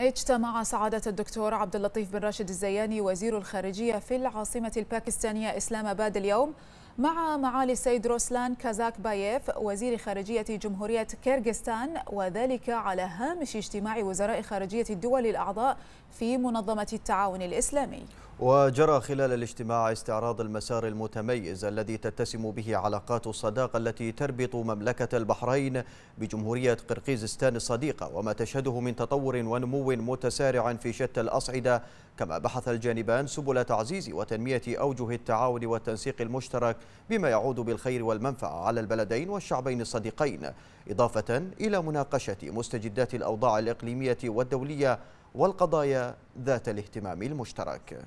اجتمع سعادة الدكتور عبد اللطيف بن راشد الزياني وزير الخارجية في العاصمة الباكستانية إسلام آباد اليوم مع معالي السيد روسلان كازاك بايف وزير خارجية جمهورية كيرغستان وذلك على هامش اجتماع وزراء خارجية الدول الأعضاء في منظمة التعاون الإسلامي وجرى خلال الاجتماع استعراض المسار المتميز الذي تتسم به علاقات الصداقة التي تربط مملكة البحرين بجمهورية قرقيزستان الصديقة وما تشهده من تطور ونمو متسارع في شتى الأصعدة كما بحث الجانبان سبل تعزيز وتنمية أوجه التعاون والتنسيق المشترك بما يعود بالخير والمنفعة على البلدين والشعبين الصديقين إضافة إلى مناقشة مستجدات الأوضاع الإقليمية والدولية والقضايا ذات الاهتمام المشترك